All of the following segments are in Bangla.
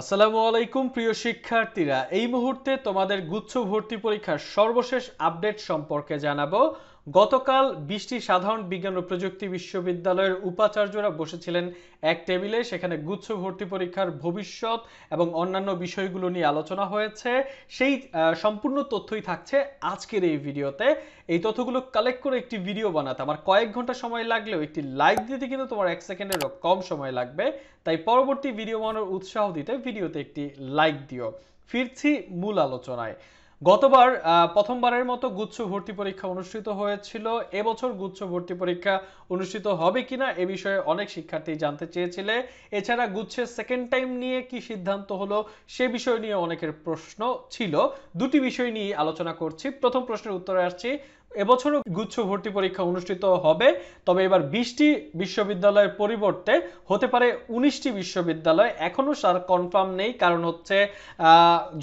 আসসালামু আলাইকুম প্রিয় শিক্ষার্থীরা এই মুহূর্তে তোমাদের গুচ্ছ ভর্তি পরীক্ষার সর্বশেষ আপডেট সম্পর্কে জানাবো গতকাল বিশটি সাধারণ বিজ্ঞান ও প্রযুক্তি বিশ্ববিদ্যালয়ের উপাচার্যরা বসেছিলেন এক টেবিলে সেখানে গুচ্ছ ভর্তি পরীক্ষার ভবিষ্যৎ এবং অন্যান্য বিষয়গুলো নিয়ে আলোচনা হয়েছে সেই সম্পূর্ণ তথ্যই থাকছে আজকের এই ভিডিওতে এই তথ্যগুলো কালেক্ট করে একটি ভিডিও বানাতে আমার কয়েক ঘন্টা সময় লাগলেও একটি লাইক দিতে কিন্তু তোমার এক সেকেন্ডেরও কম সময় লাগবে তাই পরবর্তী ভিডিও বানানোর উৎসাহ দিতে ভিডিওতে একটি লাইক দিও ফিরছি মূল আলোচনায় গতবার প্রথমবারের মতো গুচ্ছ ভর্তি পরীক্ষা অনুষ্ঠিত হয়েছিল এবছর গুচ্ছ ভর্তি পরীক্ষা অনুষ্ঠিত হবে কিনা এ বিষয়ে অনেক শিক্ষার্থী জানতে চেয়েছিলে এছাড়া গুচ্ছের সেকেন্ড টাইম নিয়ে কি সিদ্ধান্ত হলো সে বিষয় নিয়ে অনেকের প্রশ্ন ছিল দুটি বিষয় নিয়ে আলোচনা করছি প্রথম প্রশ্নের উত্তরে আসছি এবছরও গুচ্ছ ভর্তি পরীক্ষা অনুষ্ঠিত হবে তবে এবার বিশটি বিশ্ববিদ্যালয়ের পরিবর্তে হতে পারে উনিশটি বিশ্ববিদ্যালয় এখনও সার কনফার্ম নেই কারণ হচ্ছে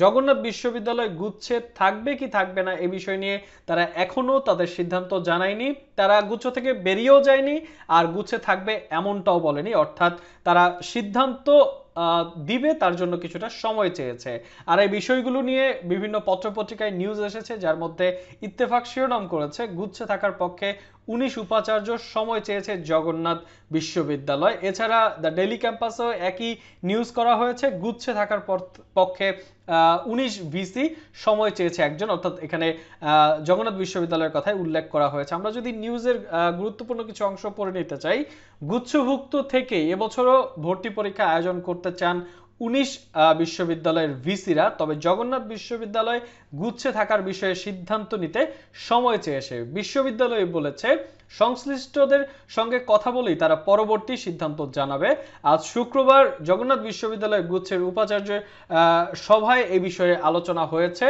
জগন্নাথ বিশ্ববিদ্যালয় গুচ্ছে থাকবে কি থাকবে না এ বিষয় নিয়ে তারা এখনও তাদের সিদ্ধান্ত জানায়নি তারা গুচ্ছ থেকে বেরিয়েও যায়নি আর গুচ্ছে থাকবে এমনটাও বলেনি অর্থাৎ তারা সিদ্ধান্ত দিবে তার জন্য কিছুটা সময় চেয়েছে আর এই বিষয়গুলো নিয়ে বিভিন্ন পত্রপত্রিকায় নিউজ এসেছে যার মধ্যে ইত্তেফাক শিরোনাম করেছে গুচ্ছে থাকার পক্ষে উনিশ উপাচার্য সময় চেয়েছে জগন্নাথ বিশ্ববিদ্যালয় এছাড়া দ্য ডেলি ক্যাম্পাসেও একই নিউজ করা হয়েছে গুচ্ছে থাকার পক্ষে উনিশ ভিসি সময় চেয়েছে একজন অর্থাৎ এখানে জগন্নাথ বিশ্ববিদ্যালয়ের কথাই উল্লেখ করা হয়েছে আমরা যদি নিউজের গুরুত্বপূর্ণ কিছু অংশ পড়ে নিতে চাই গুচ্ছভুক্ত থেকে এবছরও ভর্তি পরীক্ষা আয়োজন করতে চান উনিশ বিশ্ববিদ্যালয়ের ভিসিরা তবে জগন্নাথ বিশ্ববিদ্যালয় গুচ্ছে থাকার বিষয়ে সিদ্ধান্ত নিতে সময় চেয়েছে বিশ্ববিদ্যালয় বলেছে সংশ্লিষ্টদের সঙ্গে কথা বলেই তারা পরবর্তী সিদ্ধান্ত জানাবে আজ শুক্রবার জগন্নাথ বিশ্ববিদ্যালয় গুচ্ছের উপাচার্য সভায় এ বিষয়ে আলোচনা হয়েছে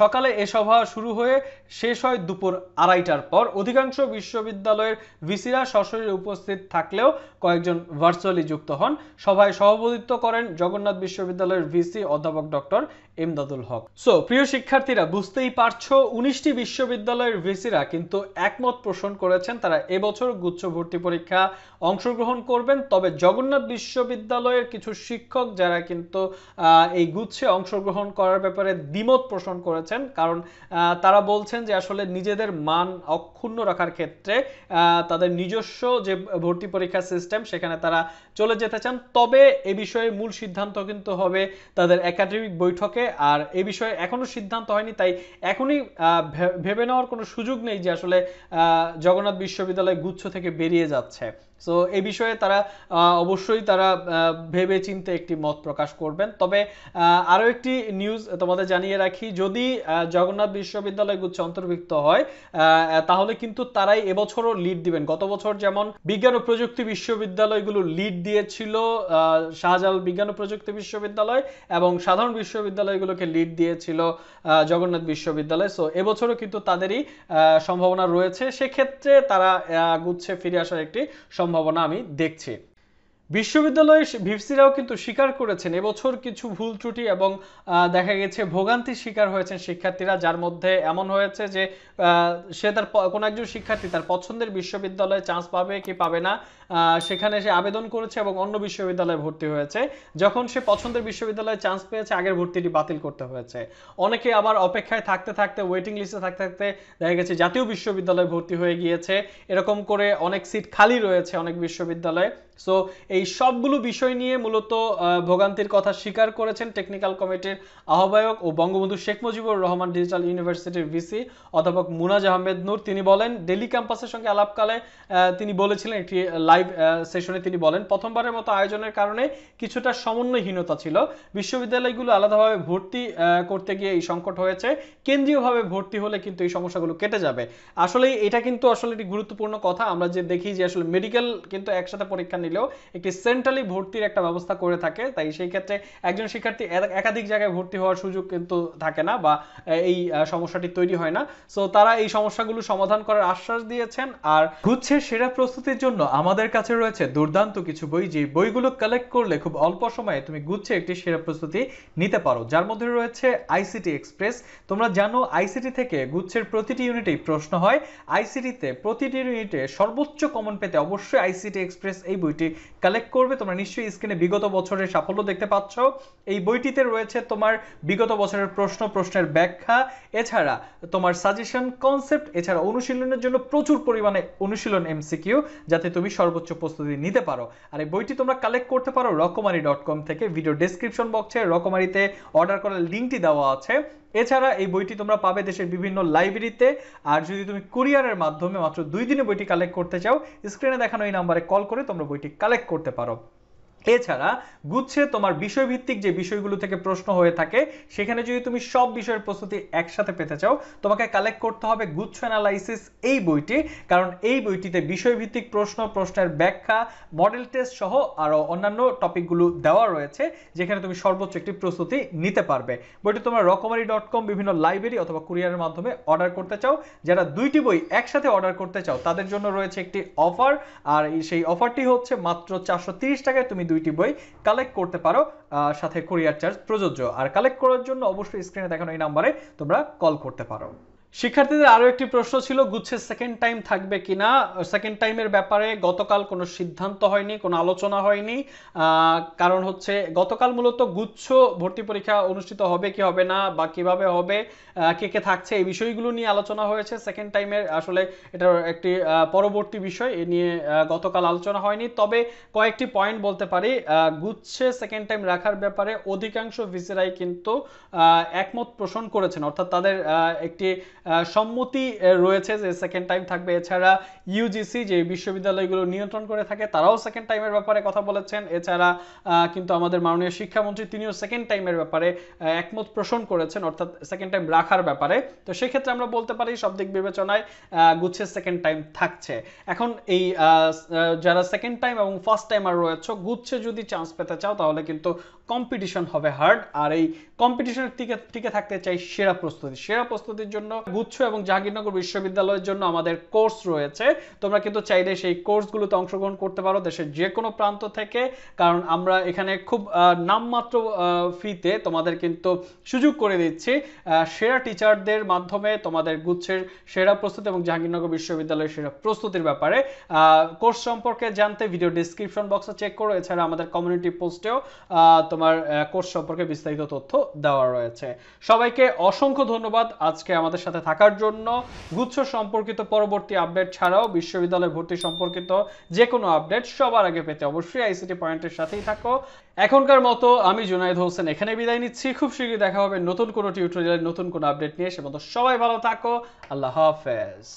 সকালে এ সভা শুরু হয়ে শেষ হয় দুপুর আড়াইটার পর অধিকাংশ বিশ্ববিদ্যালয়ের ভিসিরা সশরীরে উপস্থিত থাকলেও কয়েকজন ভার্চুয়ালি যুক্ত হন সভায় সভাপতিত্ব করেন জগন্নাথ বিশ্ববিদ্যালয়ের ভিসি অধ্যাপক ডক্টর এমদাদুল হক সো প্রিয় শিক্ষার্থীরা বুঝতেই পারছো উনিশটি বিশ্ববিদ্যালয়ের ভিসিরা কিন্তু একমত পোষণ করে করেছেন তারা এবছর গুচ্ছ ভর্তি পরীক্ষা অংশগ্রহণ করবেন তবে জগন্নাথ বিশ্ববিদ্যালয়ের কিছু শিক্ষক যারা কিন্তু এই গুচ্ছে অংশগ্রহণ করার ব্যাপারে দ্বিমত পোষণ করেছেন কারণ তারা বলছেন যে আসলে নিজেদের মান অক্ষুণ্ণ রাখার ক্ষেত্রে তাদের নিজস্ব যে ভর্তি পরীক্ষা সিস্টেম সেখানে তারা চলে যেতে চান তবে এ বিষয়ে মূল সিদ্ধান্ত কিন্তু হবে তাদের একাডেমিক বৈঠকে আর এ বিষয়ে এখনো সিদ্ধান্ত হয়নি তাই এখনই ভেবে নেওয়ার কোনো সুযোগ নেই যে আসলে জগন্নাথ জগন্নাথ বিশ্ববিদ্যালয় গুচ্ছ থেকে বেরিয়ে যাচ্ছে সো এ বিষয়ে তারা অবশ্যই তারা ভেবে চিনতে একটি মত প্রকাশ করবেন তবে আরও একটি নিউজ তোমাদের জানিয়ে রাখি যদি জগন্নাথ বিশ্ববিদ্যালয় গুচ্ছ অন্তর্ভুক্ত হয় তাহলে কিন্তু তারাই এবছরও লিড দিবেন গত বছর যেমন বিজ্ঞান ও প্রযুক্তি বিশ্ববিদ্যালয়গুলো লিড দিয়েছিল শাহজাল বিজ্ঞান ও প্রযুক্তি বিশ্ববিদ্যালয় এবং সাধারণ বিশ্ববিদ্যালয়গুলোকে লিড দিয়েছিল জগন্নাথ বিশ্ববিদ্যালয় সো এবছরও কিন্তু তাদেরই সম্ভাবনা রয়েছে সেক্ষেত্রে তারা গুচ্ছে ফিরে আসার একটি সম্ভাবনা সম্ভাবনা আমি দেখছি বিশ্ববিদ্যালয়ের ভিপসিরাও কিন্তু স্বীকার করেছেন এবছর কিছু ভুল ত্রুটি এবং দেখা গেছে ভোগান্তির শিকার হয়েছেন শিক্ষার্থীরা যার মধ্যে এমন হয়েছে যে সে তার কোনো একজন শিক্ষার্থী তার পছন্দের বিশ্ববিদ্যালয়ে চান্স পাবে কি পাবে না সেখানে সে আবেদন করেছে এবং অন্য বিশ্ববিদ্যালয়ে ভর্তি হয়েছে যখন সে পছন্দের বিশ্ববিদ্যালয়ে চান্স পেয়েছে আগের ভর্তিটি বাতিল করতে হয়েছে অনেকে আবার অপেক্ষায় থাকতে থাকতে ওয়েটিং লিস্টে থাকতে থাকতে দেখা গেছে জাতীয় বিশ্ববিদ্যালয়ে ভর্তি হয়ে গিয়েছে এরকম করে অনেক সিট খালি রয়েছে অনেক বিশ্ববিদ্যালয়ে সো এই সবগুলো বিষয় নিয়ে মূলত ভোগান্তির কথা স্বীকার করেছেন টেকনিক্যাল কমিটির আহ্বায়ক ও বঙ্গবন্ধু শেখ মুজিবুর রহমান ডিজিটাল ইউনিভার্সিটির ভিসি অধ্যাপক মুনাজ আহমেদ নূর তিনি বলেন ডেলি ক্যাম্পাসের সঙ্গে আলাপকালে তিনি বলেছিলেন একটি লাইভ সেশনে তিনি বলেন প্রথমবারের মতো আয়োজনের কারণে কিছুটা সমন্বয়হীনতা ছিল বিশ্ববিদ্যালয়গুলো আলাদাভাবে ভর্তি করতে গিয়ে এই সংকট হয়েছে কেন্দ্রীয়ভাবে ভর্তি হলে কিন্তু এই সমস্যাগুলো কেটে যাবে আসলে এটা কিন্তু আসলে একটি গুরুত্বপূর্ণ কথা আমরা যে দেখি যে আসলে মেডিকেল কিন্তু একসাথে পরীক্ষা দিলেও একটি সেন্ট্রালি ভর্তির একটা ব্যবস্থা করে থাকে তাই সেই ক্ষেত্রে একজন শিক্ষার্থী একাধিক জায়গায় ভর্তি হওয়ার সুযোগ কিন্তু থাকে না বা এই সমস্যাটি তৈরি হয় না সো তারা এই সমস্যাগুলো সমাধান করার আশ্বাস দিয়েছেন আর গুচ্ছের সেরা প্রস্তুতির জন্য আমাদের কাছে রয়েছে দুর্দান্ত কিছু বই যে বইগুলো কালেক্ট করলে খুব অল্প সময়ে তুমি গুচ্ছে একটি সেরা প্রস্তুতি নিতে পারো যার মধ্যে রয়েছে আইসিটি এক্সপ্রেস তোমরা জানো আইসিটি থেকে গুচ্ছের প্রতিটি ইউনিটেই প্রশ্ন হয় আইসিটিতে প্রতিটি ইউনিটে সর্বোচ্চ কমন পেতে অবশ্যই আইসিটি এক্সপ্রেস এই বই বইটি কালেক্ট করবে তোমরা নিশ্চয়ই স্ক্রিনে বিগত বছরের সাফল্য দেখতে পাচ্ছ এই বইটিতে রয়েছে তোমার বিগত বছরের প্রশ্ন প্রশ্নের ব্যাখ্যা এছাড়া তোমার সাজেশন কনসেপ্ট এছাড়া অনুশীলনের জন্য প্রচুর পরিমাণে অনুশীলন এমসিকিউ যাতে তুমি সর্বোচ্চ প্রস্তুতি নিতে পারো আর এই বইটি তোমরা কালেক্ট করতে পারো রকমারি ডট কম থেকে ভিডিও ডেসক্রিপশন বক্সে রকমারিতে অর্ডার করার লিঙ্কটি দেওয়া আছে এছাড়া এই বইটি তোমরা পাবে দেশের বিভিন্ন লাইব্রেরিতে আর যদি তুমি কুরিয়ারের মাধ্যমে মাত্র দুই দিনে বইটি কালেক্ট করতে চাও স্ক্রিনে দেখানো এই নাম্বারে কল করে তোমরা বইটি কালেক্ট করতে পারো এছাড়া গুচ্ছে তোমার বিষয়ভিত্তিক যে বিষয়গুলো থেকে প্রশ্ন হয়ে থাকে সেখানে যদি তুমি সব বিষয়ের প্রস্তুতি একসাথে পেতে চাও তোমাকে কালেক্ট করতে হবে গুচ্ছ অ্যানালাইসিস এই বইটি কারণ এই বইটিতে বিষয়ভিত্তিক প্রশ্ন প্রশ্নের ব্যাখ্যা মডেল টেস্ট সহ আরও অন্যান্য টপিকগুলো দেওয়া রয়েছে যেখানে তুমি সর্বোচ্চ একটি প্রস্তুতি নিতে পারবে বইটি তোমরা রকমারি ডট কম বিভিন্ন লাইব্রেরি অথবা কুরিয়ারের মাধ্যমে অর্ডার করতে চাও যারা দুইটি বই একসাথে অর্ডার করতে চাও তাদের জন্য রয়েছে একটি অফার আর সেই অফারটি হচ্ছে মাত্র চারশো টাকায় তুমি দুইটি বই কালেক্ট করতে পারো সাথে কোরিয়ার চার্জ প্রযোজ্য আর কালেক্ট করার জন্য অবশ্যই স্ক্রিনে দেখানো এই নাম্বারে তোমরা কল করতে পারো শিক্ষার্থীদের আরও একটি প্রশ্ন ছিল গুচ্ছে সেকেন্ড টাইম থাকবে কিনা সেকেন্ড টাইমের ব্যাপারে গতকাল কোনো সিদ্ধান্ত হয়নি কোনো আলোচনা হয়নি কারণ হচ্ছে গতকাল মূলত গুচ্ছ ভর্তি পরীক্ষা অনুষ্ঠিত হবে কি হবে না বা কিভাবে হবে কে কে থাকছে এই বিষয়গুলো নিয়ে আলোচনা হয়েছে সেকেন্ড টাইমের আসলে এটার একটি পরবর্তী বিষয় এ নিয়ে গতকাল আলোচনা হয়নি তবে কয়েকটি পয়েন্ট বলতে পারি গুচ্ছে সেকেন্ড টাইম রাখার ব্যাপারে অধিকাংশ ভিসিরাই কিন্তু একমত পোষণ করেছেন অর্থাৎ তাদের একটি সম্মতি রয়েছে যে সেকেন্ড টাইম থাকবে এছাড়া ইউজিসি যে বিশ্ববিদ্যালয়গুলো নিয়ন্ত্রণ করে থাকে তারাও সেকেন্ড টাইমের ব্যাপারে কথা বলেছেন এছাড়া কিন্তু আমাদের মাননীয় শিক্ষামন্ত্রী তিনিও সেকেন্ড টাইমের ব্যাপারে একমত পোষণ করেছেন অর্থাৎ সেকেন্ড টাইম রাখার ব্যাপারে তো সেক্ষেত্রে আমরা বলতে পারি সব দিক বিবেচনায় গুচ্ছের সেকেন্ড টাইম থাকছে এখন এই যারা সেকেন্ড টাইম এবং ফার্স্ট টাইমার রয়েছে গুচ্ছে যদি চান্স পেতে চাও তাহলে কিন্তু কম্পিটিশন হবে হার্ড আর এই কম্পিটিশনের টিকে টিকে থাকতে চাই সেরা প্রস্তুতি সেরা প্রস্তুতির জন্য গুচ্ছ এবং জাহাঙ্গীরনগর বিশ্ববিদ্যালয়ের জন্য আমাদের কোর্স রয়েছে তোমরা কিন্তু চাইলে সেই কোর্সগুলোতে অংশগ্রহণ করতে পারো দেশের যে কোনো প্রান্ত থেকে কারণ আমরা এখানে খুব নামমাত্র ফিতে তোমাদের কিন্তু সুযোগ করে দিচ্ছি সেরা টিচারদের মাধ্যমে তোমাদের গুচ্ছের সেরা প্রস্তুতি এবং জাহাঙ্গীরনগর বিশ্ববিদ্যালয়ের সেরা প্রস্তুতির ব্যাপারে কোর্স সম্পর্কে জানতে ভিডিও ডিসক্রিপশন বক্সে চেক করো এছাড়া আমাদের কমিউনিটি পোস্টেও তোমার তোমার কোর্স সম্পর্কে বিস্তারিত তথ্য দেওয়া রয়েছে সবাইকে অসংখ্য ধন্যবাদ আজকে আমাদের সাথে থাকার জন্য গুচ্ছ সম্পর্কিত পরবর্তী আপডেট ছাড়াও বিশ্ববিদ্যালয় ভর্তি সম্পর্কিত যে কোনো আপডেট সবার আগে পেতে অবশ্যই আইসিটি পয়েন্টের সাথেই থাকো এখনকার মতো আমি জুনায়দ হোসেন এখানে বিদায় নিচ্ছি খুব শীঘ্রই দেখা হবে নতুন কোনো টিউটোরিয়াল নতুন কোনো আপডেট নিয়ে সে মতো সবাই ভালো থাকো আল্লাহ হাফেজ